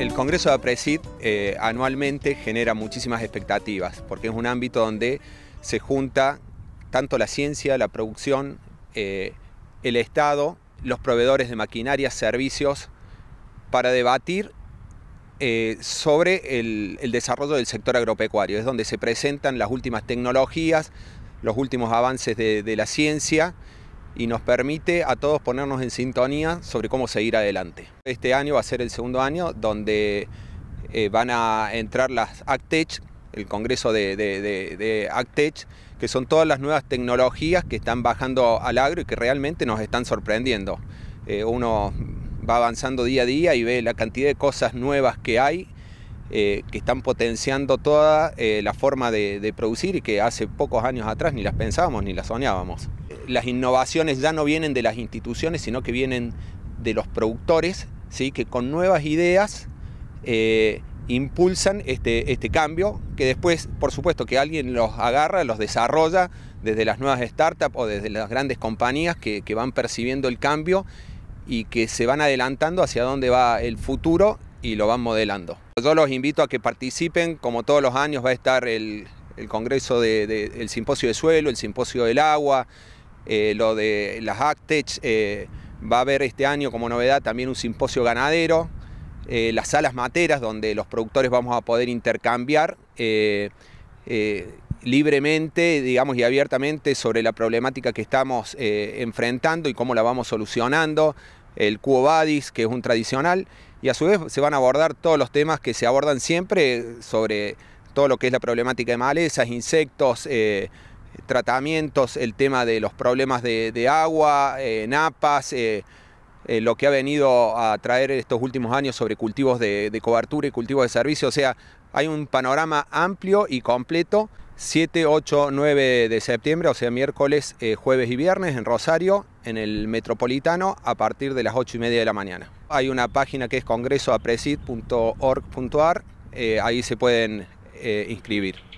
El Congreso de APRESID eh, anualmente genera muchísimas expectativas, porque es un ámbito donde se junta tanto la ciencia, la producción, eh, el Estado, los proveedores de maquinaria, servicios, para debatir eh, sobre el, desarrollo del sector agropecuario. Es donde se presentan las últimas tecnologías, los últimos avances de la ciencia y nos permite a todos ponernos en sintonía sobre cómo seguir adelante. Este año va a ser el segundo año donde eh, van a entrar las ACTECH, el Congreso de, de, que son todas las nuevas tecnologías que están bajando al agro y que realmente nos están sorprendiendo. Eh, uno va avanzando día a día y ve la cantidad de cosas nuevas que hay, eh, que están potenciando toda la forma de, de producir y que hace pocos años atrás ni las pensábamos ni las soñábamos las innovaciones ya no vienen de las instituciones, sino que vienen de los productores, ¿sí? que con nuevas ideas eh, impulsan este, este cambio, que después, por supuesto, que alguien los agarra, los desarrolla desde las nuevas startups o desde las grandes compañías que, van percibiendo el cambio y que se van adelantando hacia dónde va el futuro y lo van modelando. Yo los invito a que participen, como todos los años va a estar el, Congreso del de, Simposio de Suelo, el Simposio del Agua, eh, lo de las Actech eh, va a haber este año como novedad también un simposio ganadero, eh, las salas materas donde los productores vamos a poder intercambiar libremente, digamos, y abiertamente sobre la problemática que estamos enfrentando y cómo la vamos solucionando, el Cuo que es un tradicional, y a su vez se van a abordar todos los temas que se abordan siempre sobre todo lo que es la problemática de malezas, insectos, tratamientos, el tema de los problemas de, agua, eh, napas, eh, eh, lo que ha venido a traer estos últimos años sobre cultivos de, de, cobertura y cultivos de servicio. O sea, hay un panorama amplio y completo. 7, 8, 9 de septiembre, o sea, miércoles, jueves y viernes en Rosario, en el Metropolitano, a partir de las 8 y media de la mañana. Hay una página que es congresoapresid.org.ar, ahí se pueden inscribir.